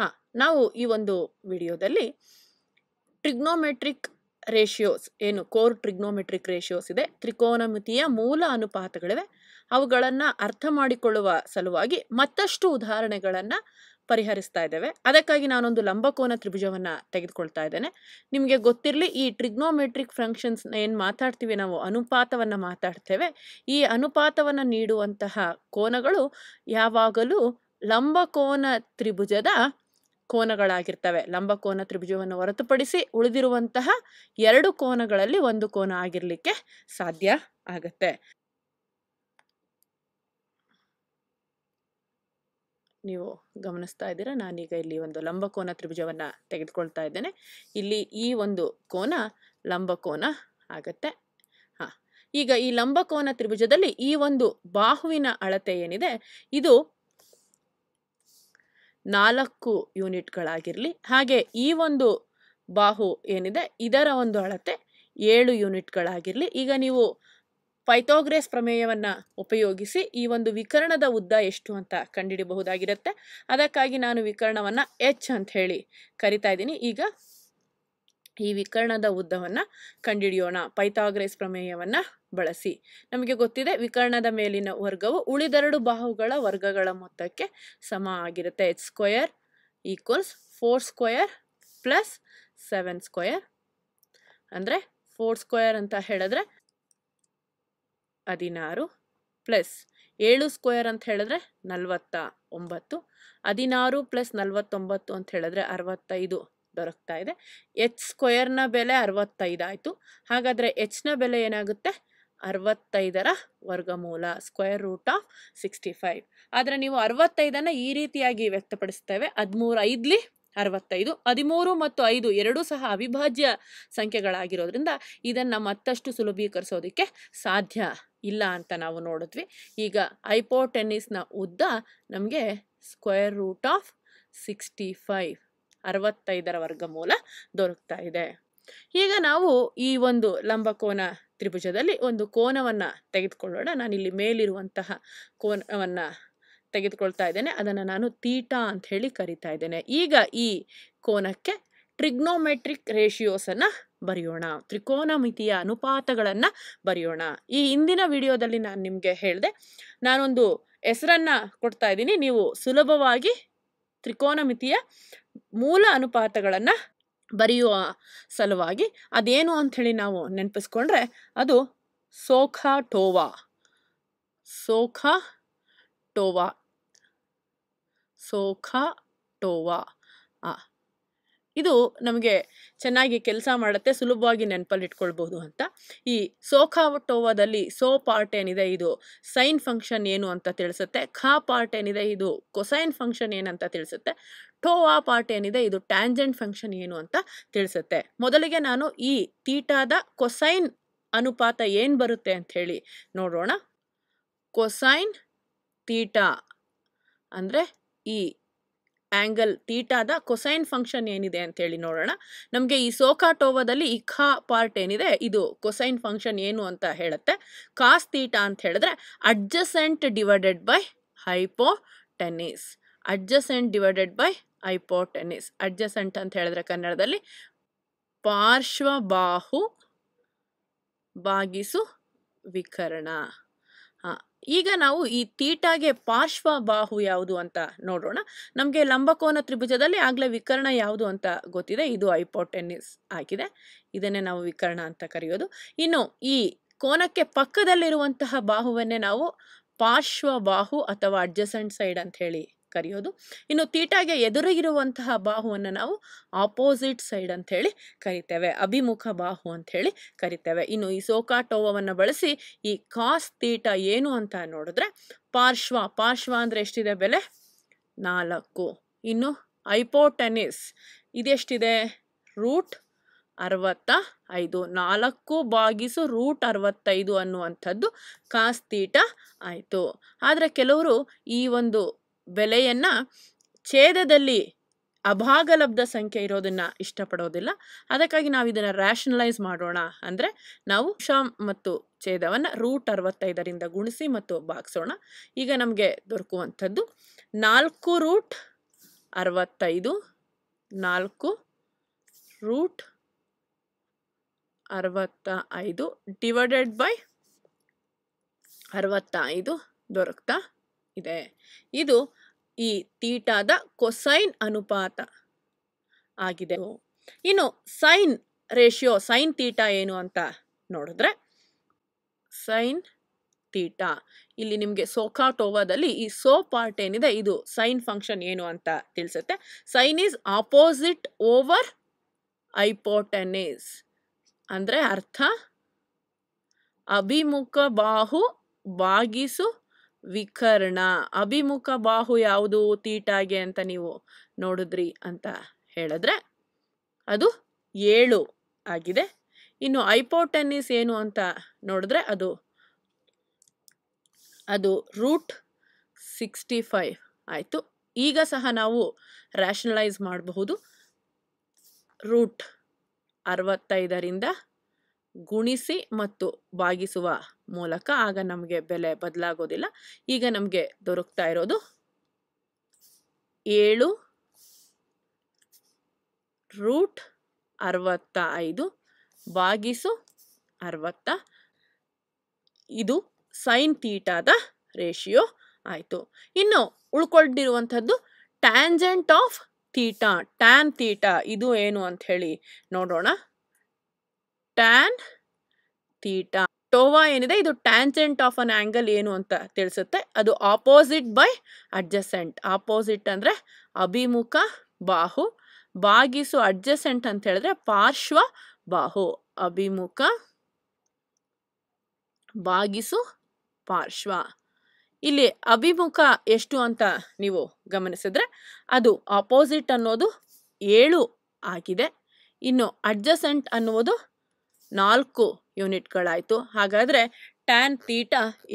ಹಾಂ ನಾವು ಈ ಒಂದು ವಿಡಿಯೋದಲ್ಲಿ ಟ್ರಿಗ್ನೋಮೆಟ್ರಿಕ್ ರೇಷಿಯೋಸ್ ಏನು ಕೋರ್ ಟ್ರಿಗ್ನೋಮೆಟ್ರಿಕ್ ರೇಷಿಯೋಸ್ ಇದೆ ತ್ರಿಕೋನಮಿತಿಯ ಮೂಲ ಅನುಪಾತಗಳಿವೆ ಅವುಗಳನ್ನು ಅರ್ಥ ಮಾಡಿಕೊಳ್ಳುವ ಸಲುವಾಗಿ ಮತ್ತಷ್ಟು ಉದಾಹರಣೆಗಳನ್ನು ಪರಿಹರಿಸ್ತಾ ಇದ್ದೇವೆ ಅದಕ್ಕಾಗಿ ನಾನೊಂದು ಲಂಬಕೋನ ತ್ರಿಭುಜವನ್ನು ತೆಗೆದುಕೊಳ್ತಾ ಇದ್ದೇನೆ ನಿಮಗೆ ಗೊತ್ತಿರಲಿ ಈ ಟ್ರಿಗ್ನೋಮೆಟ್ರಿಕ್ ಫಂಕ್ಷನ್ಸ್ನ ಏನು ಮಾತಾಡ್ತೀವಿ ನಾವು ಅನುಪಾತವನ್ನು ಮಾತಾಡ್ತೇವೆ ಈ ಅನುಪಾತವನ್ನು ನೀಡುವಂತಹ ಕೋನಗಳು ಯಾವಾಗಲೂ ಲಂಬಕೋನ ತ್ರಿಭುಜದ ಕೋನಗಳಾಗಿರ್ತವೆ ಲಂಬಕೋನ ತ್ರಿಭುಜವನ್ನು ಹೊರತುಪಡಿಸಿ ಉಳಿದಿರುವಂತಹ ಎರಡು ಕೋನಗಳಲ್ಲಿ ಒಂದು ಕೋನ ಆಗಿರಲಿಕ್ಕೆ ಸಾಧ್ಯ ಆಗತ್ತೆ ನೀವು ಗಮನಿಸ್ತಾ ಇದ್ದೀರಾ ನಾನೀಗ ಇಲ್ಲಿ ಒಂದು ಲಂಬಕೋನ ತ್ರಿಭುಜವನ್ನ ತೆಗೆದುಕೊಳ್ತಾ ಇದ್ದೇನೆ ಇಲ್ಲಿ ಈ ಒಂದು ಕೋನ ಲಂಬಕೋನ ಆಗತ್ತೆ ಹಾಂ ಈಗ ಈ ಲಂಬಕೋನ ತ್ರಿಭುಜದಲ್ಲಿ ಈ ಒಂದು ಬಾಹುವಿನ ಅಳತೆ ಏನಿದೆ ಇದು ನಾಲ್ಕು ಯೂನಿಟ್ಗಳಾಗಿರಲಿ ಹಾಗೆ ಈ ಒಂದು ಬಾಹು ಏನಿದೆ ಇದರ ಒಂದು ಅಳತೆ ಏಳು ಯೂನಿಟ್ಗಳಾಗಿರಲಿ ಈಗ ನೀವು ಪೈಥೋಗ್ರೇಸ್ ಪ್ರಮೇಯವನ್ನು ಉಪಯೋಗಿಸಿ ಈ ಒಂದು ವಿಕರಣದ ಉದ್ದ ಎಷ್ಟು ಅಂತ ಕಂಡುಹಿಡಿಯಬಹುದಾಗಿರುತ್ತೆ ಅದಕ್ಕಾಗಿ ನಾನು ವಿಕರಣವನ್ನು ಎಚ್ ಅಂತ ಹೇಳಿ ಕರಿತಾ ಇದ್ದೀನಿ ಈಗ ಈ ವಿಕರ್ಣದ ಉದ್ದವನ್ನು ಕಂಡಿಡಿಯೋಣ ಪೈಥಾಗ್ರೆಸ್ ಪ್ರಮೇಯವನ್ನು ಬಳಸಿ ನಮಗೆ ಗೊತ್ತಿದೆ ವಿಕರ್ಣದ ಮೇಲಿನ ವರ್ಗವು ಉಳಿದೆರಡು ಬಾಹುಗಳ ವರ್ಗಗಳ ಮೊತ್ತಕ್ಕೆ ಸಮ ಆಗಿರುತ್ತೆ H square equals four square plus seven square ಅಂದರೆ ಫೋರ್ ಸ್ಕ್ವಯರ್ ಅಂತ ಹೇಳಿದ್ರೆ ಹದಿನಾರು ಪ್ಲಸ್ ಏಳು ಸ್ಕ್ವಯರ್ ಅಂತ ಹೇಳಿದ್ರೆ ನಲವತ್ತ ಒಂಬತ್ತು ಹದಿನಾರು ಪ್ಲಸ್ ನಲ್ವತ್ತೊಂಬತ್ತು ಅಂತ ಹೇಳಿದ್ರೆ ಅರವತ್ತೈದು ದೊರಕ್ತಾ ಇದೆ ಎಚ್ ಸ್ಕ್ವಯರ್ನ ಬೆಲೆ ಅರವತ್ತೈದು ಆಯಿತು ಹಾಗಾದರೆ ಎಚ್ನ ಬೆಲೆ ಏನಾಗುತ್ತೆ ಅರವತ್ತೈದರ ವರ್ಗಮೂಲ square root of sixty five ಆದರೆ ನೀವು ಅರವತ್ತೈದನ್ನು ಈ ರೀತಿಯಾಗಿ ವ್ಯಕ್ತಪಡಿಸ್ತೇವೆ ಹದಿಮೂರು ಐದಲಿ ಅರವತ್ತೈದು ಹದಿಮೂರು ಮತ್ತು ಐದು ಎರಡೂ ಸಹ ಅವಿಭಾಜ್ಯ ಸಂಖ್ಯೆಗಳಾಗಿರೋದ್ರಿಂದ ಇದನ್ನು ಮತ್ತಷ್ಟು ಸುಲಭೀಕರಿಸೋದಕ್ಕೆ ಸಾಧ್ಯ ಇಲ್ಲ ಅಂತ ನಾವು ನೋಡಿದ್ವಿ ಈಗ ಐಪೋ ಟೆನ್ನಿಸ್ನ ಉದ್ದ ನಮಗೆ square root of sixty five ಅರವತ್ತೈದರ ವರ್ಗಮೂಲ ದೊರಕ್ತಾ ಇದೆ ಈಗ ನಾವು ಈ ಒಂದು ಲಂಬಕೋನ ತ್ರಿಭುಜದಲ್ಲಿ ಒಂದು ಕೋನವನ್ನು ತೆಗೆದುಕೊಳ್ಳೋಣ ನಾನಿಲ್ಲಿ ಮೇಲಿರುವಂತಹ ಕೋನವನ್ನು ತೆಗೆದುಕೊಳ್ತಾ ಇದ್ದೇನೆ ಅದನ್ನು ನಾನು ತೀಟಾ ಅಂತ ಹೇಳಿ ಕರಿತಾ ಇದ್ದೇನೆ ಈಗ ಈ ಕೋನಕ್ಕೆ ಟ್ರಿಗ್ನೋಮೆಟ್ರಿಕ್ ರೇಷಿಯೋಸನ್ನು ಬರೆಯೋಣ ತ್ರಿಕೋನ ಮಿತಿಯ ಅನುಪಾತಗಳನ್ನು ಬರೆಯೋಣ ಈ ಇಂದಿನ ವಿಡಿಯೋದಲ್ಲಿ ನಾನು ನಿಮಗೆ ಹೇಳಿದೆ ನಾನೊಂದು ಹೆಸರನ್ನು ಕೊಡ್ತಾ ಇದ್ದೀನಿ ನೀವು ಸುಲಭವಾಗಿ ತ್ರಿಕೋನಮಿತಿಯ ಮೂಲ ಅನುಪಾತಗಳನ್ನು ಬರೆಯುವ ಸಲುವಾಗಿ ಅದೇನು ಅಂಥೇಳಿ ನಾವು ನೆನಪಿಸ್ಕೊಂಡ್ರೆ ಅದು ಸೋಖಾ ಟೋವಾ ಸೋಖಾ ಟೋವಾ ಸೋಖಾ ಟೋವಾ ಆ ಇದು ನಮಗೆ ಚೆನ್ನಾಗಿ ಕೆಲಸ ಮಾಡುತ್ತೆ ಸುಲಭವಾಗಿ ನೆನಪಲ್ಲಿ ಇಟ್ಕೊಳ್ಬೋದು ಅಂತ ಈ ಸೋಖಾವಟೋವಾದಲ್ಲಿ ಸೋ ಪಾರ್ಟ್ ಏನಿದೆ ಇದು ಸೈನ್ ಫಂಕ್ಷನ್ ಏನು ಅಂತ ತಿಳಿಸುತ್ತೆ ಖಾ ಪಾರ್ಟ್ ಏನಿದೆ ಇದು ಕೊಸೈನ್ ಫಂಕ್ಷನ್ ಏನಂತ ತಿಳಿಸುತ್ತೆ ಟೋ ಆ ಪಾರ್ಟ್ ಏನಿದೆ ಇದು ಟ್ಯಾಂಜೆಂಟ್ ಫಂಕ್ಷನ್ ಏನು ಅಂತ ತಿಳಿಸುತ್ತೆ ಮೊದಲಿಗೆ ನಾನು ಈ ತೀಟಾದ ಕೊಸೈನ್ ಅನುಪಾತ ಏನು ಬರುತ್ತೆ ಅಂತ ಹೇಳಿ ನೋಡೋಣ ಕೊಸೈನ್ ತೀಟಾ ಅಂದರೆ ಈ ಆ್ಯಂಗಲ್ ತೀಟಾದ ಕೊಸೈನ್ ಫಂಕ್ಷನ್ ಏನಿದೆ ಅಂತ ಹೇಳಿ ನೋಡೋಣ ನಮಗೆ ಈ ಸೋಕಾ ಈ ಖಾ ಪಾರ್ಟ್ ಏನಿದೆ ಇದು ಕೊಸೈನ್ ಫಂಕ್ಷನ್ ಏನು ಅಂತ ಹೇಳುತ್ತೆ ಕಾಸ್ ತೀಟಾ ಅಂತ ಹೇಳಿದ್ರೆ ಅಡ್ಜಸೆಂಟ್ ಡಿವೈಡೆಡ್ ಬೈ ಟೆನ್ನಿಸ್ ಅಡ್ಜಸೆಂಟ್ ಡಿವೈಡೆಡ್ ಬೈ ಟೆನ್ನಿಸ್ ಅಡ್ಜಸೆಂಟ್ ಅಂತ ಹೇಳಿದ್ರೆ ಕನ್ನಡದಲ್ಲಿ ಪಾರ್ಶ್ವಬಾಹು ಬಾಗಿಸು ವಿಕರಣ ಹಾಂ ಈಗ ನಾವು ಈ ತೀಟಾಗೆ ಪಾರ್ಶ್ವ ಬಾಹು ಯಾವುದು ಅಂತ ನೋಡೋಣ ನಮಗೆ ಲಂಬಕೋನ ತ್ರಿಭುಜದಲ್ಲಿ ಆಗಲೇ ವಿಕರ್ಣ ಯಾವುದು ಅಂತ ಗೊತ್ತಿದೆ ಇದು ಐಪೋಟೆನಿಸ್ ಆಗಿದೆ ಇದನ್ನೇ ನಾವು ವಿಕರ್ಣ ಅಂತ ಕರೆಯೋದು ಇನ್ನು ಈ ಕೋನಕ್ಕೆ ಪಕ್ಕದಲ್ಲಿರುವಂತಹ ಬಾಹುವನ್ನೇ ನಾವು ಪಾರ್ಶ್ವ ಬಾಹು ಅಥವಾ ಅಡ್ಜಸೆಂಟ್ ಸೈಡ್ ಅಂತ ಹೇಳಿ ಕರೆಯೋದು ಇನ್ನು ತೀಟಾಗೆ ಎದುರಿಗಿರುವಂತಹ ಬಾಹುವನ್ನು ನಾವು ಆಪೋಸಿಟ್ ಸೈಡ್ ಅಂತ ಹೇಳಿ ಕರಿತೇವೆ ಅಭಿಮುಖ ಬಾಹು ಅಂತ ಹೇಳಿ ಕರಿತೇವೆ ಇನ್ನು ಈ ಸೋಕಾಟೋವವನ್ನು ಬಳಸಿ ಈ ಕಾಸ್ ತೀಟ ಏನು ಅಂತ ನೋಡಿದ್ರೆ ಪಾರ್ಶ್ವ ಪಾರ್ಶ್ವ ಅಂದರೆ ಎಷ್ಟಿದೆ ಬೆಲೆ ನಾಲ್ಕು ಇನ್ನು ಐಪೋಟೆನಿಸ್ ಇದೆಷ್ಟಿದೆ ರೂಟ್ ಅರವತ್ತ ಐದು ನಾಲ್ಕು ಬಾಗಿಸು ರೂಟ್ ಅರವತ್ತೈದು ಅನ್ನುವಂಥದ್ದು ಕಾಸ್ತೀಟ ಆಯಿತು ಆದರೆ ಕೆಲವರು ಈ ಒಂದು ಬೆಲೆಯನ್ನು ಛೇದದಲ್ಲಿ ಅಭಾಗಲಬ್ಧ ಸಂಖ್ಯೆ ಇರೋದನ್ನು ಇಷ್ಟಪಡೋದಿಲ್ಲ ಅದಕ್ಕಾಗಿ ನಾವು ಇದನ್ನು ರ್ಯಾಷನಲೈಸ್ ಮಾಡೋಣ ಅಂದರೆ ನಾವು ಶಾಮ್ ಮತ್ತು ಛೇದವನ್ನು ರೂಟ್ ಅರವತ್ತೈದರಿಂದ ಗುಣಿಸಿ ಮತ್ತು ಭಾಗಿಸೋಣ ಈಗ ನಮಗೆ ದೊರಕುವಂಥದ್ದು ನಾಲ್ಕು ರೂಟ್ ಅರವತ್ತೈದು ನಾಲ್ಕು ರೂಟ್ ಅರವತ್ತ ಐದು ಡಿವೈಡೆಡ್ ಬೈ ಅರವತ್ತ ಐದು ದೊರಕ್ತಾ ಇದೆ ಇದು ಈ ತೀಟಾದ ಕೊಸೈನ್ ಅನುಪಾತ ಆಗಿದೆ ಇನ್ನು ಸೈನ್ ರೇಷಿಯೋ ಸೈನ್ ತೀಟಾ ಏನು ಅಂತ ನೋಡಿದ್ರೆ ಸೈನ್ ತೀಟಾ ಇಲ್ಲಿ ನಿಮಗೆ ಸೋಕಾಟ್ ಈ ಸೋ ಪಾರ್ಟ್ ಏನಿದೆ ಇದು ಸೈನ್ ಫಂಕ್ಷನ್ ಏನು ಅಂತ ತಿಳಿಸುತ್ತೆ sine is opposite over hypotenuse ಅಂದರೆ ಅರ್ಥ ಅಭಿಮುಖ ಬಾಹು ಬಾಗಿಸು ವಿಕರ್ಣ ಅಭಿಮುಖ ಬಾಹು ಯಾವುದು ತೀಟಾಗೆ ಅಂತ ನೀವು ನೋಡಿದ್ರಿ ಅಂತ ಹೇಳಿದ್ರೆ ಅದು ಏಳು ಆಗಿದೆ ಇನ್ನು ಐಪೋಟೆನ್ನಿಸ್ ಏನು ಅಂತ ನೋಡಿದ್ರೆ ಅದು ಅದು ರೂಟ್ ಸಿಕ್ಸ್ಟಿ ಫೈವ್ ಆಯಿತು ಈಗ ಸಹ ನಾವು ರ್ಯಾಷನಲೈಸ್ ಮಾಡಬಹುದು ರೂಟ್ ಅರವತ್ತೈದರಿಂದ ಗುಣಿಸಿ ಮತ್ತು ಭಾಗಿಸುವ ಮೂಲಕ ಆಗ ನಮಗೆ ಬೆಲೆ ಬದಲಾಗೋದಿಲ್ಲ ಈಗ ನಮಗೆ ದೊರಕ್ತಾ ಇರೋದು ಏಳು ರೂಟ್ ಅರವತ್ತ ಐದು ಭಾಗಿಸು ಅರವತ್ತ ಇದು ಸೈನ್ ತೀಟಾದ ರೇಷಿಯೋ ಆಯಿತು ಇನ್ನು ಉಳ್ಕೊಂಡಿರುವಂಥದ್ದು tangent of theta tan theta ಇದು ಏನು ಅಂತ ಹೇಳಿ ನೋಡೋಣ ಟ್ಯಾನ್ ತೀಟಾ ಟೋವಾ ಏನಿದೆ ಇದು ಟ್ಯಾನ್ಸೆಂಟ್ ಆಫ್ ಅನ್ ಆ್ಯಂಗಲ್ ಏನು ಅಂತ ತಿಳಿಸುತ್ತೆ ಅದು ಆಪೋಸಿಟ್ ಬೈ ಅಡ್ಜಸೆಂಟ್ ಆಪೋಸಿಟ್ ಅಂದರೆ ಅಭಿಮುಖ ಬಾಹು ಬಾಗಿಸು ಅಡ್ಜಸೆಂಟ್ ಅಂತ ಹೇಳಿದ್ರೆ ಪಾರ್ಶ್ವ ಬಾಹು ಅಭಿಮುಖ ಬಾಗಿಸು ಪಾರ್ಶ್ವ ಇಲ್ಲಿ ಅಭಿಮುಖ ಎಷ್ಟು ಅಂತ ನೀವು ಗಮನಿಸಿದ್ರೆ ಅದು ಆಪೋಸಿಟ್ ಅನ್ನೋದು ಏಳು ಆಗಿದೆ ಇನ್ನು ಅಡ್ಜಸೆಂಟ್ ಅನ್ನುವುದು ನಾಲ್ಕು ಯೂನಿಟ್ಗಳಾಯಿತು ಹಾಗಾದರೆ ಟ್ಯಾನ್ ತೀಟ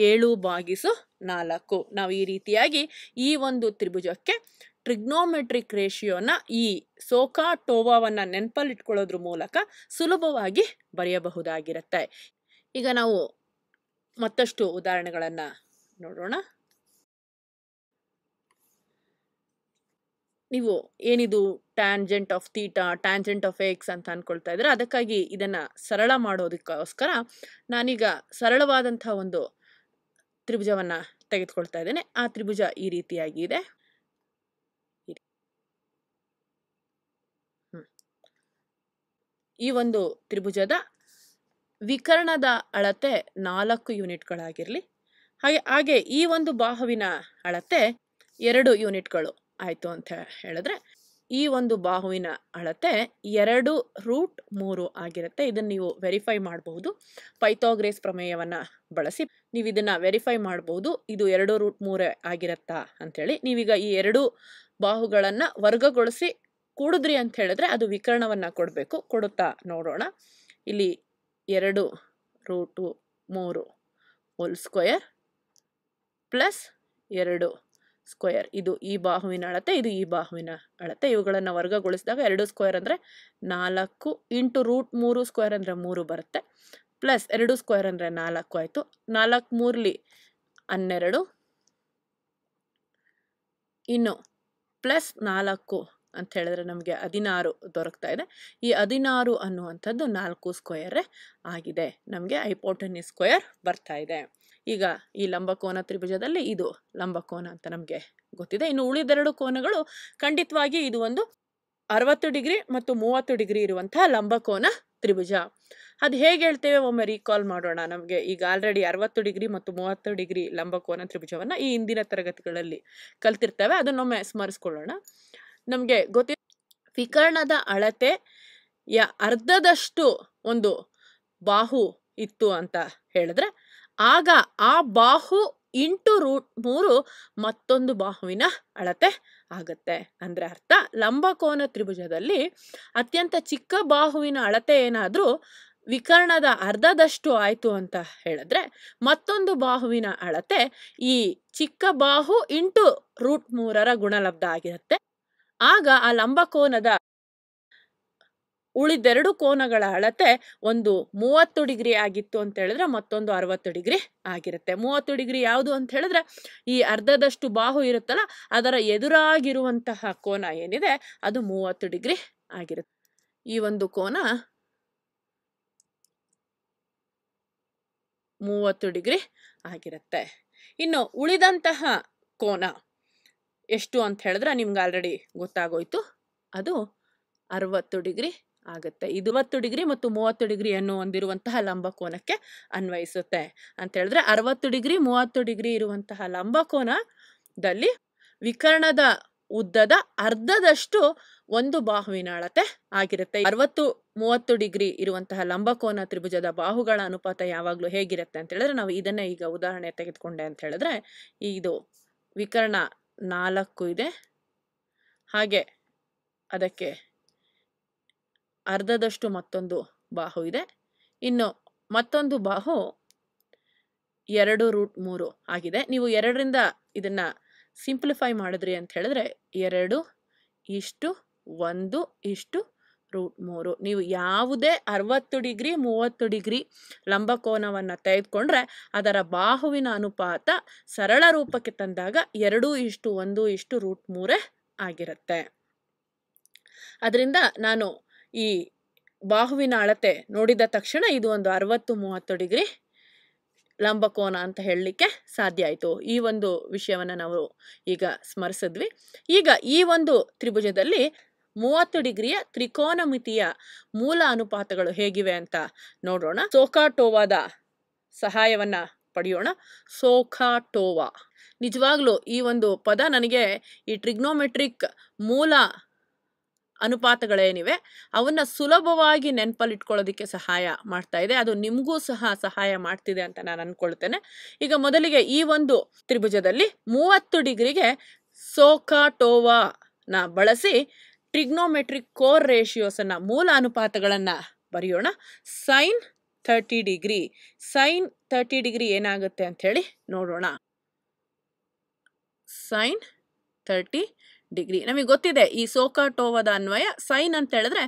ಏಳು ಬಾಗಿಸು ನಾಲ್ಕು ನಾವು ಈ ರೀತಿಯಾಗಿ ಈ ಒಂದು ತ್ರಿಭುಜಕ್ಕೆ ಟ್ರಿಗ್ನೋಮೆಟ್ರಿಕ್ ರೇಷಿಯೋನ ಈ ಸೋಕಾ ಟೋವಾವನ್ನು ನೆನಪಲ್ಲಿಟ್ಕೊಳ್ಳೋದ್ರ ಮೂಲಕ ಸುಲಭವಾಗಿ ಬರೆಯಬಹುದಾಗಿರುತ್ತೆ ಈಗ ನಾವು ಮತ್ತಷ್ಟು ಉದಾಹರಣೆಗಳನ್ನು ನೋಡೋಣ ನೀವು ಏನಿದು tangent of theta tangent of x ಅಂತ ಅಂದ್ಕೊಳ್ತಾ ಇದ್ದೀರ ಅದಕ್ಕಾಗಿ ಇದನ್ನು ಸರಳ ಮಾಡೋದಕ್ಕೋಸ್ಕರ ನಾನೀಗ ಸರಳವಾದಂಥ ಒಂದು ತ್ರಿಭುಜವನ್ನು ತೆಗೆದುಕೊಳ್ತಾ ಇದ್ದೇನೆ ಆ ತ್ರಿಭುಜ ಈ ರೀತಿಯಾಗಿ ಇದೆ ಈ ಒಂದು ತ್ರಿಭುಜದ ವಿಕರ್ಣದ ಅಳತೆ ನಾಲ್ಕು ಯೂನಿಟ್ಗಳಾಗಿರಲಿ ಹಾಗೆ ಹಾಗೆ ಈ ಒಂದು ಬಾಹುವಿನ ಅಳತೆ ಎರಡು ಯೂನಿಟ್ಗಳು ಆಯಿತು ಅಂತ ಹೇಳಿದ್ರೆ ಈ ಒಂದು ಬಾಹುವಿನ ಅಳತೆ ಎರಡು ರೂಟ್ ಮೂರು ಆಗಿರುತ್ತೆ ಇದನ್ನು ನೀವು ವೆರಿಫೈ ಮಾಡಬಹುದು ಪೈಥೋಗ್ರೇಸ್ ಪ್ರಮೇಯವನ್ನು ಬಳಸಿ ನೀವು ಇದನ್ನು ವೆರಿಫೈ ಮಾಡಬಹುದು ಇದು ಎರಡು ರೂಟ್ ಮೂರೇ ಆಗಿರತ್ತಾ ಅಂಥೇಳಿ ನೀವೀಗ ಈ ಎರಡು ಬಾಹುಗಳನ್ನು ವರ್ಗಗೊಳಿಸಿ ಕೂಡಿದ್ರಿ ಅಂತ ಹೇಳಿದ್ರೆ ಅದು ವಿಕರಣವನ್ನು ಕೊಡಬೇಕು ಕೊಡುತ್ತಾ ನೋಡೋಣ ಇಲ್ಲಿ ಎರಡು ರೂಟು ಮೂರು ಹೋಲ್ ಸ್ಕ್ವಯರ್ ಪ್ಲಸ್ ಎರಡು ಸ್ಕ್ವೇರ್ ಇದು ಈ ಬಾಹುವಿನ ಅಳತೆ ಇದು ಈ ಬಾಹುವಿನ ಅಳತೆ ಇವುಗಳನ್ನು ವರ್ಗಗೊಳಿಸಿದಾಗ ಎರಡು ಸ್ಕ್ವೇರ್ ಅಂದರೆ ನಾಲ್ಕು ಇಂಟು ರೂಟ್ ಮೂರು ಸ್ಕ್ವೇರ್ ಅಂದರೆ ಮೂರು ಬರುತ್ತೆ ಪ್ಲಸ್ ಎರಡು ಸ್ಕ್ವೇರ್ ಅಂದರೆ ನಾಲ್ಕು ಆಯಿತು ನಾಲ್ಕು ಮೂರ್ಲಿ ಹನ್ನೆರಡು ಇನ್ನು ಪ್ಲಸ್ ನಾಲ್ಕು ಅಂತ ಹೇಳಿದ್ರೆ ನಮಗೆ ಹದಿನಾರು ದೊರಕ್ತಾ ಇದೆ ಈ ಹದಿನಾರು ಅನ್ನುವಂಥದ್ದು ನಾಲ್ಕು ಸ್ಕ್ವೇರೇ ಆಗಿದೆ ನಮಗೆ ಐಪೋಟನಿ ಸ್ಕ್ವೇರ್ ಬರ್ತಾ ಇದೆ ಈಗ ಈ ಲಂಬಕೋನ ತ್ರಿಭುಜದಲ್ಲಿ ಇದು ಲಂಬಕೋನ ಅಂತ ನಮಗೆ ಗೊತ್ತಿದೆ ಇನ್ನು ಉಳಿದೆರಡು ಕೋನಗಳು ಖಂಡಿತವಾಗಿ ಇದು ಒಂದು ಅರವತ್ತು ಡಿಗ್ರಿ ಮತ್ತು ಮೂವತ್ತು ಡಿಗ್ರಿ ಇರುವಂತಹ ಲಂಬಕೋನ ತ್ರಿಭುಜ ಅದು ಹೇಗೆ ಹೇಳ್ತೇವೆ ಒಮ್ಮೆ ರೀಕಾಲ್ ಮಾಡೋಣ ನಮಗೆ ಈಗ ಆಲ್ರೆಡಿ ಅರವತ್ತು ಡಿಗ್ರಿ ಮತ್ತು ಮೂವತ್ತು ಡಿಗ್ರಿ ಲಂಬಕೋನ ತ್ರಿಭುಜವನ್ನು ಈ ಹಿಂದಿನ ತರಗತಿಗಳಲ್ಲಿ ಕಲ್ತಿರ್ತವೆ ಅದನ್ನೊಮ್ಮೆ ಸ್ಮರಿಸ್ಕೊಳ್ಳೋಣ ನಮಗೆ ಗೊತ್ತಿ ವಿಕರ್ಣದ ಅಳತೆ ಯ ಅರ್ಧದಷ್ಟು ಒಂದು ಬಾಹು ಇತ್ತು ಅಂತ ಹೇಳಿದ್ರೆ ಆಗ ಆ ಬಾಹು ಇಂಟು ರೂಟ್ ಮೂರು ಮತ್ತೊಂದು ಬಾಹುವಿನ ಅಳತೆ ಆಗುತ್ತೆ ಅಂದರೆ ಅರ್ಥ ಲಂಬಕೋನ ತ್ರಿಭುಜದಲ್ಲಿ ಅತ್ಯಂತ ಚಿಕ್ಕ ಬಾಹುವಿನ ಅಳತೆ ಏನಾದರೂ ವಿಕರ್ಣದ ಅರ್ಧದಷ್ಟು ಆಯಿತು ಅಂತ ಹೇಳಿದ್ರೆ ಮತ್ತೊಂದು ಬಾಹುವಿನ ಅಳತೆ ಈ ಚಿಕ್ಕ ಬಾಹು ಇಂಟು ರೂಟ್ ಮೂರರ ಗುಣಲಬ್ಧ ಆಗಿರುತ್ತೆ ಆಗ ಆ ಲಂಬಕೋನದ ಉಳಿದೆರಡು ಕೋನಗಳ ಅಳತೆ ಒಂದು ಮೂವತ್ತು ಡಿಗ್ರಿ ಆಗಿತ್ತು ಅಂತ ಹೇಳಿದ್ರೆ ಮತ್ತೊಂದು ಅರವತ್ತು ಡಿಗ್ರಿ ಆಗಿರುತ್ತೆ ಮೂವತ್ತು ಡಿಗ್ರಿ ಯಾವುದು ಅಂತ ಹೇಳಿದ್ರೆ ಈ ಅರ್ಧದಷ್ಟು ಬಾಹು ಇರುತ್ತಲ್ಲ ಅದರ ಎದುರಾಗಿರುವಂತಹ ಕೋನ ಏನಿದೆ ಅದು ಮೂವತ್ತು ಡಿಗ್ರಿ ಆಗಿರುತ್ತೆ ಈ ಒಂದು ಕೋನ ಮೂವತ್ತು ಡಿಗ್ರಿ ಆಗಿರುತ್ತೆ ಇನ್ನು ಉಳಿದಂತಹ ಕೋನ ಎಷ್ಟು ಅಂತ ಹೇಳಿದ್ರೆ ನಿಮ್ಗೆ ಆಲ್ರೆಡಿ ಗೊತ್ತಾಗೋಯ್ತು ಅದು ಅರವತ್ತು ಡಿಗ್ರಿ ಆಗುತ್ತೆ ಇದು ಡಿಗ್ರಿ ಮತ್ತು ಮೂವತ್ತು ಡಿಗ್ರಿಯನ್ನು ಹೊಂದಿರುವಂತಹ ಲಂಬಕೋನಕ್ಕೆ ಅನ್ವಯಿಸುತ್ತೆ ಅಂತ ಹೇಳಿದ್ರೆ ಅರವತ್ತು ಡಿಗ್ರಿ ಮೂವತ್ತು ಡಿಗ್ರಿ ಇರುವಂತಹ ಲಂಬಕೋನದಲ್ಲಿ ವಿಕರ್ಣದ ಉದ್ದದ ಅರ್ಧದಷ್ಟು ಒಂದು ಬಾಹುವಿನ ಅಳತೆ ಆಗಿರುತ್ತೆ ಅರವತ್ತು ಮೂವತ್ತು ಡಿಗ್ರಿ ಇರುವಂತಹ ಲಂಬಕೋನ ತ್ರಿಭುಜದ ಬಾಹುಗಳ ಅನುಪಾತ ಯಾವಾಗಲೂ ಹೇಗಿರುತ್ತೆ ಅಂತ ಹೇಳಿದ್ರೆ ನಾವು ಇದನ್ನೇ ಈಗ ಉದಾಹರಣೆ ತೆಗೆದುಕೊಂಡೆ ಅಂತ ಹೇಳಿದ್ರೆ ಇದು ವಿಕರ್ಣ ನಾಲ್ಕು ಇದೆ ಹಾಗೆ ಅದಕ್ಕೆ ಅರ್ಧದಷ್ಟು ಮತ್ತೊಂದು ಬಾಹು ಇದೆ ಇನ್ನು ಮತ್ತೊಂದು ಬಾಹು ಎರಡು ರೂಟ್ ಮೂರು ಆಗಿದೆ ನೀವು ಎರಡರಿಂದ ಇದನ್ನು ಸಿಂಪ್ಲಿಫೈ ಮಾಡಿದ್ರಿ ಅಂತ ಹೇಳಿದ್ರೆ ಎರಡು ಇಷ್ಟು ಒಂದು ಇಷ್ಟು ರೂಟ್ ಮೂರು ನೀವು ಯಾವುದೇ ಅರವತ್ತು ಡಿಗ್ರಿ ಮೂವತ್ತು ಡಿಗ್ರಿ ಲಂಬಕೋನವನ್ನು ತೆಗೆದುಕೊಂಡ್ರೆ ಅದರ ಬಾಹುವಿನ ಅನುಪಾತ ಸರಳ ರೂಪಕ್ಕೆ ತಂದಾಗ ಎರಡು ಇಷ್ಟು ಒಂದು ಇಷ್ಟು ರೂಟ್ ಮೂರೇ ಆಗಿರುತ್ತೆ ಅದರಿಂದ ನಾನು ಈ ಬಾಹುವಿನ ಅಳತೆ ನೋಡಿದ ತಕ್ಷಣ ಇದು ಒಂದು ಅರವತ್ತು ಮೂವತ್ತು ಡಿಗ್ರಿ ಲಂಬಕೋನ ಅಂತ ಹೇಳಲಿಕ್ಕೆ ಸಾಧ್ಯ ಆಯಿತು ಈ ಒಂದು ವಿಷಯವನ್ನು ನಾವು ಈಗ ಸ್ಮರಿಸಿದ್ವಿ ಈಗ ಈ ಒಂದು ತ್ರಿಭುಜದಲ್ಲಿ ಮೂವತ್ತು ಡಿಗ್ರಿಯ ಮಿತಿಯ ಮೂಲ ಅನುಪಾತಗಳು ಹೇಗಿವೆ ಅಂತ ನೋಡೋಣ ಸೋಕಾಟೋವಾದ ಸಹಾಯವನ್ನು ಪಡೆಯೋಣ ಸೋಕಾಟೋವಾ ನಿಜವಾಗ್ಲೂ ಈ ಒಂದು ಪದ ನನಗೆ ಈ ಟ್ರಿಗ್ನೋಮೆಟ್ರಿಕ್ ಮೂಲ ಅನುಪಾತಗಳೇನಿವೆ ಅವನ್ನ ಸುಲಭವಾಗಿ ನೆನಪಲ್ಲಿಟ್ಕೊಳ್ಳೋದಕ್ಕೆ ಸಹಾಯ ಮಾಡ್ತಾ ಇದೆ ಅದು ನಿಮಗೂ ಸಹ ಸಹಾಯ ಮಾಡ್ತಿದೆ ಅಂತ ನಾನು ಅನ್ಕೊಳ್ತೇನೆ ಈಗ ಮೊದಲಿಗೆ ಈ ಒಂದು ತ್ರಿಭುಜದಲ್ಲಿ ಮೂವತ್ತು ಡಿಗ್ರಿಗೆ ಸೋಕಾಟೋವಾನ ಬಳಸಿ ಟ್ರಿಗ್ನೋಮೆಟ್ರಿಕ್ ಕೋರ್ ರೇಷಿಯೋಸನ್ನ ಮೂಲ ಅನುಪಾತಗಳನ್ನು ಬರೆಯೋಣ sine thirty degree sine thirty degree ಏನಾಗುತ್ತೆ ಅಂತ ಹೇಳಿ ನೋಡೋಣ ಸೈನ್ ಥರ್ಟಿ ಡಿಗ್ರಿ ನಮಗೆ ಗೊತ್ತಿದೆ ಈ ಸೋಕಾಟೋವದ ಅನ್ವಯ ಸೈನ್ ಅಂತ ಹೇಳಿದ್ರೆ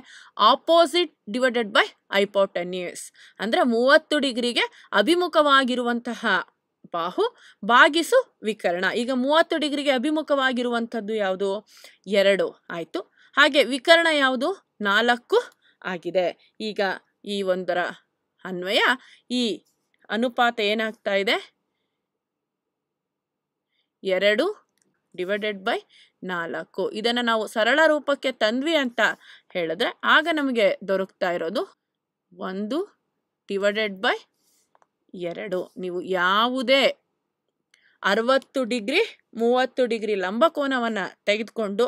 ಆಪೋಸಿಟ್ ಡಿವೈಡೆಡ್ ಬೈ ಐಪೋಟನ್ಯೂಸ್ ಅಂದರೆ ಮೂವತ್ತು ಡಿಗ್ರಿಗೆ ಅಭಿಮುಖವಾಗಿರುವಂತಹ ಬಾಹು ಬಾಗಿಸು ವಿಕರ್ಣ ಈಗ ಮೂವತ್ತು ಡಿಗ್ರಿಗೆ ಅಭಿಮುಖವಾಗಿರುವಂಥದ್ದು ಯಾವುದು ಎರಡು ಆಯಿತು ಹಾಗೆ ವಿಕರ್ಣ ಯಾವುದು ನಾಲ್ಕು ಆಗಿದೆ ಈಗ ಈ ಒಂದರ ಅನ್ವಯ ಈ ಅನುಪಾತ ಏನಾಗ್ತಾ ಇದೆ ಎರಡು ಡಿವೈಡೆಡ್ ಬೈ ನಾಲ್ಕು ಇದನ್ನು ನಾವು ಸರಳ ರೂಪಕ್ಕೆ ತಂದ್ವಿ ಅಂತ ಹೇಳಿದ್ರೆ ಆಗ ನಮಗೆ ದೊರಕ್ತಾ ಇರೋದು ಒಂದು ಡಿವೈಡೆಡ್ ಬೈ ಎರಡು ನೀವು ಯಾವುದೇ ಅರವತ್ತು ಡಿಗ್ರಿ ಮೂವತ್ತು ಡಿಗ್ರಿ ಲಂಬಕೋನವನ್ನು ತೆಗೆದುಕೊಂಡು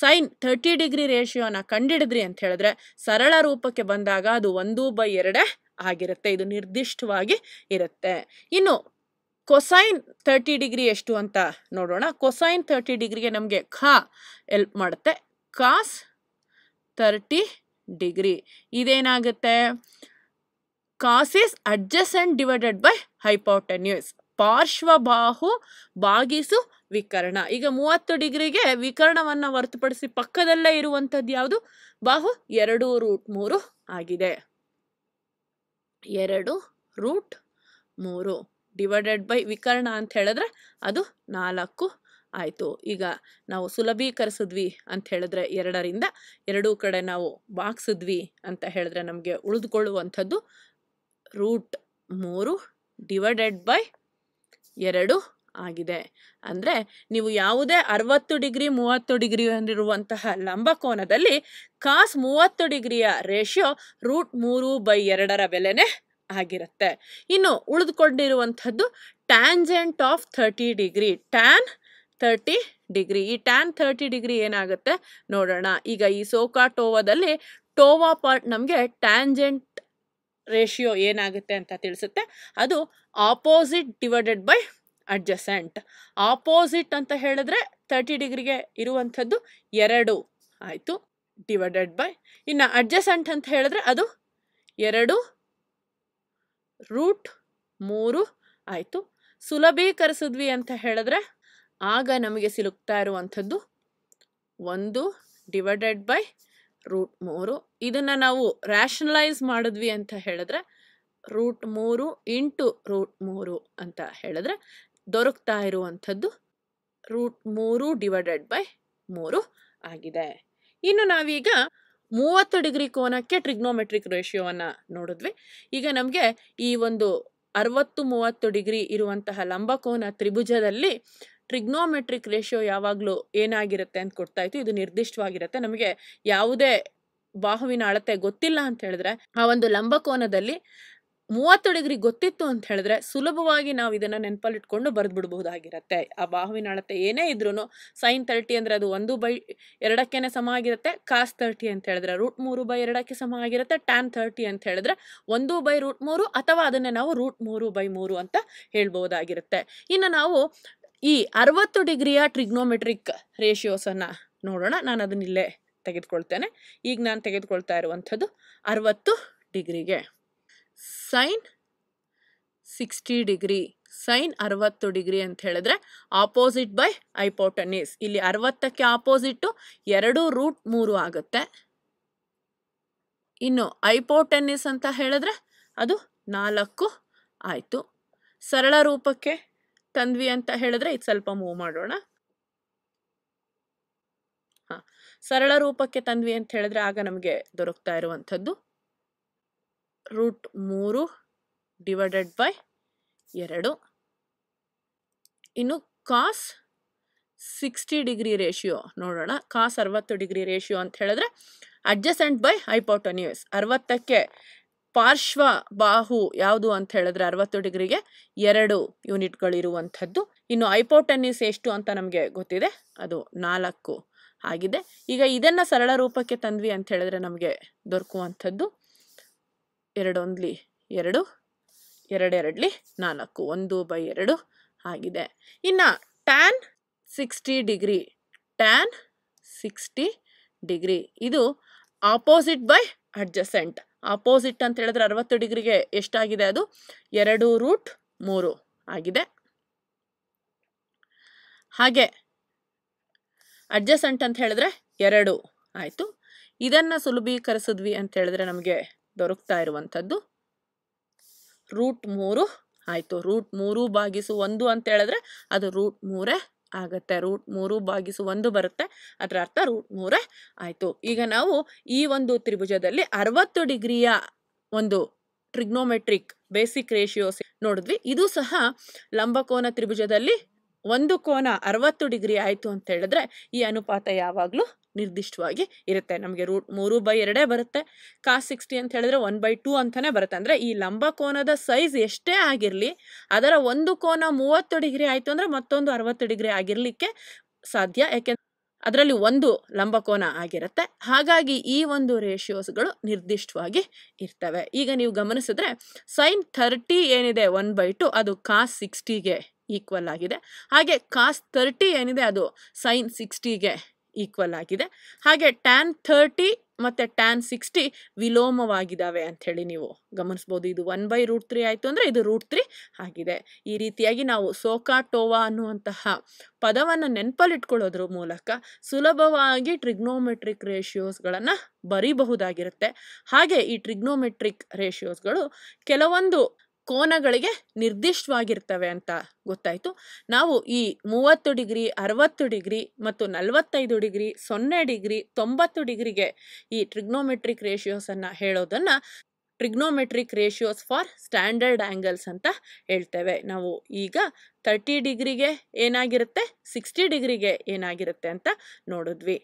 ಸೈನ್ ಥರ್ಟಿ ಡಿಗ್ರಿ ರೇಷಿಯೋನ ಕಂಡಿಡಿದ್ರಿ ಅಂತ ಹೇಳಿದ್ರೆ ಸರಳ ರೂಪಕ್ಕೆ ಬಂದಾಗ ಅದು ಒಂದು ಬೈ ಎರಡೇ ಆಗಿರುತ್ತೆ ಇದು ನಿರ್ದಿಷ್ಟವಾಗಿ ಇರುತ್ತೆ ಇನ್ನು ಕೊಸೈನ್ ತರ್ಟಿ ಡಿಗ್ರಿ ಎಷ್ಟು ಅಂತ ನೋಡೋಣ ಕೊಸೈನ್ ತರ್ಟಿ ಡಿಗ್ರಿಗೆ ನಮಗೆ ಖಾ ಎಲ್ಪ್ ಮಾಡುತ್ತೆ ಕಾಸ್ ತರ್ಟಿ ಡಿಗ್ರಿ ಇದೇನಾಗುತ್ತೆ cos is adjacent divided by ಪಾರ್ಶ್ವ ಬಾಹು ಬಾಗಿಸು ವಿಕರ್ಣ ಈಗ ಮೂವತ್ತು ಡಿಗ್ರಿಗೆ ವಿಕರ್ಣವನ್ನು ಹೊರತುಪಡಿಸಿ ಪಕ್ಕದಲ್ಲೇ ಇರುವಂಥದ್ದು ಯಾವುದು ಬಾಹು ಎರಡು ರೂಟ್ ಮೂರು ಆಗಿದೆ ಎರಡು ರೂಟ್ ಮೂರು ಡಿವೈಡೆಡ್ ಬೈ ವಿಕರ್ಣ ಅಂತ ಹೇಳಿದ್ರೆ ಅದು ನಾಲ್ಕು ಆಯಿತು ಈಗ ನಾವು ಸುಲಭೀಕರಿಸಿದ್ವಿ ಅಂತ ಹೇಳಿದ್ರೆ ಎರಡರಿಂದ ಎರಡೂ ಕಡೆ ನಾವು ಬಾಕ್ಸಿದ್ವಿ ಅಂತ ಹೇಳಿದ್ರೆ ನಮಗೆ ಉಳಿದುಕೊಳ್ಳುವಂಥದ್ದು ರೂಟ್ ಮೂರು ಡಿವೈಡೆಡ್ ಬೈ ಎರಡು ಆಗಿದೆ ಅಂದರೆ ನೀವು ಯಾವುದೇ ಅರವತ್ತು ಡಿಗ್ರಿ ಮೂವತ್ತು ಡಿಗ್ರಿ ಅಂದಿರುವಂತಹ ಲಂಬಕೋನದಲ್ಲಿ ಕಾಸ್ ಮೂವತ್ತು ಡಿಗ್ರಿಯ ರೇಷಿಯೋ ರೂಟ್ ಮೂರು ಬೈ ಎರಡರ ಬೆಲೆನೇ ಆಗಿರುತ್ತೆ ಇನ್ನು ಉಳಿದುಕೊಂಡಿರುವಂಥದ್ದು tangent of thirty degree tan thirty degree ಈ ಟ್ಯಾನ್ ಥರ್ಟಿ ಡಿಗ್ರಿ ಏನಾಗುತ್ತೆ ನೋಡೋಣ ಈಗ ಈ ಸೋಕಾ ಟೋವಾದಲ್ಲಿ ಟೋವಾ ಪಾರ್ಟ್ ನಮಗೆ ಟ್ಯಾಂಜೆಂಟ್ ರೇಷಿಯೋ ಏನಾಗುತ್ತೆ ಅಂತ ತಿಳಿಸುತ್ತೆ ಅದು opposite divided by adjacent opposite ಅಂತ ಹೇಳಿದ್ರೆ ತರ್ಟಿ ಡಿಗ್ರಿಗೆ ಇರುವಂಥದ್ದು ಎರಡು ಆಯಿತು ಡಿವೈಡೆಡ್ ಬೈ ಇನ್ನು ಅಡ್ಜಸೆಂಟ್ ಅಂತ ಹೇಳಿದ್ರೆ ಅದು ಎರಡು ರೂಟ್ ಮೂರು ಆಯಿತು ಸುಲಭೀಕರಿಸಿದ್ವಿ ಅಂತ ಹೇಳಿದ್ರೆ ಆಗ ನಮಗೆ ಸಿಲುಕ್ತಾ ಇರುವಂಥದ್ದು ಒಂದು ಡಿವೈಡೆಡ್ ಬೈ ರೂಟ್ ಮೂರು ಇದನ್ನು ನಾವು ರ್ಯಾಷನಲೈಸ್ ಮಾಡಿದ್ವಿ ಅಂತ ಹೇಳಿದ್ರೆ ರೂಟ್ ಮೂರು ಇಂಟು ರೂಟ್ ಮೂರು ಅಂತ ಹೇಳಿದ್ರೆ ದೊರಕ್ತಾ ಇರುವಂಥದ್ದು ರೂಟ್ ಮೂರು ಡಿವೈಡೆಡ್ ಬೈ ಮೂರು ಆಗಿದೆ ಇನ್ನು ನಾವೀಗ ಮೂವತ್ತು ಡಿಗ್ರಿ ಕೋನಕ್ಕೆ ಟ್ರಿಗ್ನೋಮೆಟ್ರಿಕ್ ರೇಷಿಯೋವನ್ನು ನೋಡಿದ್ವಿ ಈಗ ನಮಗೆ ಈ ಒಂದು ಅರವತ್ತು ಮೂವತ್ತು ಡಿಗ್ರಿ ಇರುವಂತಹ ಲಂಬಕೋನ ತ್ರಿಭುಜದಲ್ಲಿ ಟ್ರಿಗ್ನೋಮೆಟ್ರಿಕ್ ರೇಷಿಯೋ ಯಾವಾಗಲೂ ಏನಾಗಿರುತ್ತೆ ಅಂತ ಕೊಡ್ತಾ ಇತ್ತು ಇದು ನಿರ್ದಿಷ್ಟವಾಗಿರುತ್ತೆ ನಮಗೆ ಯಾವುದೇ ಬಾಹುವಿನ ಅಳತೆ ಗೊತ್ತಿಲ್ಲ ಅಂತ ಹೇಳಿದ್ರೆ ಆ ಒಂದು ಲಂಬಕೋನದಲ್ಲಿ ಮೂವತ್ತು ಡಿಗ್ರಿ ಗೊತ್ತಿತ್ತು ಅಂತ ಹೇಳಿದ್ರೆ ಸುಲಭವಾಗಿ ನಾವು ಇದನ್ನು ನೆನಪಲ್ಲಿಟ್ಕೊಂಡು ಬರೆದು ಬಿಡಬಹುದಾಗಿರುತ್ತೆ ಆ ಬಾಹುವಿನ ಅಳತೆ ಏನೇ ಇದ್ರೂ ಸೈನ್ ತರ್ಟಿ ಅಂದರೆ ಅದು ಒಂದು ಬೈ ಎರಡಕ್ಕೇನೆ ಸಮ ಆಗಿರುತ್ತೆ ಕಾಸ್ ತರ್ಟಿ ಅಂತ ಹೇಳಿದ್ರೆ ರೂಟ್ ಮೂರು ಬೈ ಎರಡಕ್ಕೆ ಸಮ ಆಗಿರುತ್ತೆ ಟ್ಯಾನ್ ತರ್ಟಿ ಅಂತ ಹೇಳಿದ್ರೆ ಒಂದು ಬೈ ರೂಟ್ ಮೂರು ಅಥವಾ ಅದನ್ನೇ ನಾವು ರೂಟ್ ಮೂರು ಬೈ ಮೂರು ಅಂತ ಹೇಳ್ಬೋದಾಗಿರುತ್ತೆ ಇನ್ನು ನಾವು ಈ ಅರವತ್ತು ಡಿಗ್ರಿಯ ಟ್ರಿಗ್ನೋಮೆಟ್ರಿಕ್ ರೇಷಿಯೋಸನ್ನು ನೋಡೋಣ ನಾನು ಅದನ್ನಿಲ್ಲೇ ತೆಗೆದುಕೊಳ್ತೇನೆ ಈಗ ನಾನು ತೆಗೆದುಕೊಳ್ತಾ ಇರುವಂಥದ್ದು ಅರವತ್ತು ಡಿಗ್ರಿಗೆ ಸೈನ್ ಸಿಕ್ಸ್ಟಿ ಡಿಗ್ರಿ ಸೈನ್ ಅರವತ್ತು ಡಿಗ್ರಿ ಅಂತ ಹೇಳಿದ್ರೆ ಆಪೋಸಿಟ್ ಬೈ ಐಪೋಟನೀಸ್ ಇಲ್ಲಿ ಅರವತ್ತಕ್ಕೆ ಆಪೋಸಿಟ್ಟು ಎರಡು ರೂಟ್ ಮೂರು ಆಗುತ್ತೆ ಇನ್ನು ಟೆನ್ನಿಸ್ ಅಂತ ಹೇಳಿದ್ರೆ ಅದು ನಾಲ್ಕು ಆಯಿತು ಸರಳ ರೂಪಕ್ಕೆ ತಂದ್ವಿ ಅಂತ ಹೇಳಿದ್ರೆ ಇದು ಸ್ವಲ್ಪ ಮೂವ್ ಮಾಡೋಣ ಹಾಂ ಸರಳ ರೂಪಕ್ಕೆ ತಂದ್ವಿ ಅಂತ ಹೇಳಿದ್ರೆ ಆಗ ನಮಗೆ ದೊರಕ್ತಾ ಇರುವಂಥದ್ದು ರೂಟ್ ಮೂರು ಡಿವೈಡೆಡ್ ಬೈ ಎರಡು ಇನ್ನು ಕಾಸ್ ಸಿಕ್ಸ್ಟಿ ಡಿಗ್ರಿ ರೇಷಿಯೋ ನೋಡೋಣ ಕಾಸ್ ಅರವತ್ತು ಡಿಗ್ರಿ ರೇಷಿಯೋ ಅಂತ ಹೇಳಿದ್ರೆ ಅಡ್ಜಸೆಂಟ್ ಬೈ ಹೈಪೋಟನ್ಯೂಸ್ ಅರವತ್ತಕ್ಕೆ ಪಾರ್ಶ್ವ ಬಾಹು ಯಾವುದು ಅಂತ ಹೇಳಿದ್ರೆ ಅರವತ್ತು ಡಿಗ್ರಿಗೆ ಎರಡು ಯೂನಿಟ್ಗಳಿರುವಂಥದ್ದು ಇನ್ನು ಐಪೋಟನ್ಯೂಸ್ ಎಷ್ಟು ಅಂತ ನಮಗೆ ಗೊತ್ತಿದೆ ಅದು ನಾಲ್ಕು ಆಗಿದೆ ಈಗ ಇದನ್ನು ಸರಳ ರೂಪಕ್ಕೆ ತಂದ್ವಿ ಅಂತ ಹೇಳಿದ್ರೆ ನಮಗೆ ದೊರಕುವಂಥದ್ದು ಎರಡೊಂದ್ಲಿ ಎರಡು ಎರಡೆರಡ್ಲಿ ನಾಲ್ಕು ಒಂದು ಬೈ ಎರಡು ಆಗಿದೆ ಇನ್ನು tan sixty degree tan sixty degree ಇದು ಆಪೋಸಿಟ್ ಬೈ ಅಡ್ಜಸೆಂಟ್ ಆಪೋಸಿಟ್ ಅಂತ ಹೇಳಿದ್ರೆ ಅರವತ್ತು ಡಿಗ್ರಿಗೆ ಎಷ್ಟಾಗಿದೆ ಅದು ಎರಡು ರೂಟ್ ಮೂರು ಆಗಿದೆ ಹಾಗೆ ಅಡ್ಜಸೆಂಟ್ ಅಂತ ಹೇಳಿದ್ರೆ ಎರಡು ಆಯಿತು ಇದನ್ನು ಸುಲಭೀಕರಿಸಿದ್ವಿ ಅಂತ ಹೇಳಿದ್ರೆ ನಮಗೆ ದೊರಕ್ತಾ ಇರುವಂಥದ್ದು ರೂಟ್ ಮೂರು ಆಯಿತು ರೂಟ್ ಮೂರು ಬಾಗಿಸು ಒಂದು ಅಂತ ಹೇಳಿದ್ರೆ ಅದು ರೂಟ್ ಮೂರೇ ಆಗತ್ತೆ ರೂಟ್ ಮೂರು ಬಾಗಿಸು ಒಂದು ಬರುತ್ತೆ ಅದರ ಅರ್ಥ ರೂಟ್ ಮೂರೇ ಆಯಿತು ಈಗ ನಾವು ಈ ಒಂದು ತ್ರಿಭುಜದಲ್ಲಿ ಅರವತ್ತು ಡಿಗ್ರಿಯ ಒಂದು ಟ್ರಿಗ್ನೋಮೆಟ್ರಿಕ್ ಬೇಸಿಕ್ ರೇಷಿಯೋಸ್ ನೋಡಿದ್ವಿ ಇದು ಸಹ ಲಂಬಕೋನ ತ್ರಿಭುಜದಲ್ಲಿ ಒಂದು ಕೋನ ಅರವತ್ತು ಡಿಗ್ರಿ ಆಯಿತು ಅಂತ ಹೇಳಿದ್ರೆ ಈ ಅನುಪಾತ ಯಾವಾಗಲೂ ನಿರ್ದಿಷ್ಟವಾಗಿ ಇರುತ್ತೆ ನಮಗೆ ರೂಟ್ ಮೂರು ಬೈ ಎರಡೇ ಬರುತ್ತೆ ಕಾಸ್ ಸಿಕ್ಸ್ಟಿ ಅಂತ ಹೇಳಿದ್ರೆ ಒನ್ ಬೈ ಟೂ ಅಂತಲೇ ಬರುತ್ತೆ ಅಂದರೆ ಈ ಲಂಬಕೋನದ ಸೈಜ್ ಎಷ್ಟೇ ಆಗಿರಲಿ ಅದರ ಒಂದು ಕೋನ ಮೂವತ್ತು ಡಿಗ್ರಿ ಆಯಿತು ಅಂದರೆ ಮತ್ತೊಂದು ಅರವತ್ತು ಡಿಗ್ರಿ ಆಗಿರಲಿಕ್ಕೆ ಸಾಧ್ಯ ಯಾಕೆಂದ್ರೆ ಅದರಲ್ಲಿ ಒಂದು ಲಂಬಕೋನ ಆಗಿರುತ್ತೆ ಹಾಗಾಗಿ ಈ ಒಂದು ರೇಷಿಯೋಸ್ಗಳು ನಿರ್ದಿಷ್ಟವಾಗಿ ಇರ್ತವೆ ಈಗ ನೀವು ಗಮನಿಸಿದ್ರೆ ಸೈನ್ ಥರ್ಟಿ ಏನಿದೆ ಒನ್ ಬೈ ಟು ಅದು ಕಾಸ್ ಸಿಕ್ಸ್ಟಿಗೆ ಈಕ್ವಲ್ ಆಗಿದೆ ಹಾಗೆ ಕಾಸ್ ಥರ್ಟಿ ಏನಿದೆ ಅದು ಸೈನ್ ಸಿಕ್ಸ್ಟಿಗೆ ಈಕ್ವಲ್ ಆಗಿದೆ ಹಾಗೆ ಟ್ಯಾನ್ ಥರ್ಟಿ ಮತ್ತು ಟ್ಯಾನ್ ಸಿಕ್ಸ್ಟಿ ವಿಲೋಮವಾಗಿದ್ದಾವೆ ಅಂಥೇಳಿ ನೀವು ಗಮನಿಸ್ಬೋದು ಇದು ಒನ್ ಬೈ ರೂಟ್ ತ್ರೀ ಆಯಿತು ಅಂದರೆ ಇದು ರೂಟ್ ತ್ರೀ ಆಗಿದೆ ಈ ರೀತಿಯಾಗಿ ನಾವು ಸೋಕಾ ಟೋವಾ ಅನ್ನುವಂತಹ ಪದವನ್ನು ನೆನಪಲ್ಲಿಟ್ಕೊಳ್ಳೋದ್ರ ಮೂಲಕ ಸುಲಭವಾಗಿ ಟ್ರಿಗ್ನೋಮೆಟ್ರಿಕ್ ರೇಷಿಯೋಸ್ಗಳನ್ನು ಬರೀಬಹುದಾಗಿರುತ್ತೆ ಹಾಗೆ ಈ ಟ್ರಿಗ್ನೋಮೆಟ್ರಿಕ್ ರೇಷಿಯೋಸ್ಗಳು ಕೆಲವೊಂದು ಕೋನಗಳಿಗೆ ನಿರ್ದಿಷ್ಟವಾಗಿರ್ತವೆ ಅಂತ ಗೊತ್ತಾಯಿತು ನಾವು ಈ ಮೂವತ್ತು ಡಿಗ್ರಿ ಅರವತ್ತು ಡಿಗ್ರಿ ಮತ್ತು ನಲವತ್ತೈದು ಡಿಗ್ರಿ ಸೊನ್ನೆ ಡಿಗ್ರಿ ತೊಂಬತ್ತು ಡಿಗ್ರಿಗೆ ಈ ಟ್ರಿಗ್ನೋಮೆಟ್ರಿಕ್ ರೇಷಿಯೋಸನ್ನು ಹೇಳೋದನ್ನು trigonometric ratios for standard angles ಅಂತ ಹೇಳ್ತೇವೆ ನಾವು ಈಗ ತರ್ಟಿ ಡಿಗ್ರಿಗೆ ಏನಾಗಿರುತ್ತೆ ಸಿಕ್ಸ್ಟಿ ಡಿಗ್ರಿಗೆ ಏನಾಗಿರುತ್ತೆ ಅಂತ ನೋಡಿದ್ವಿ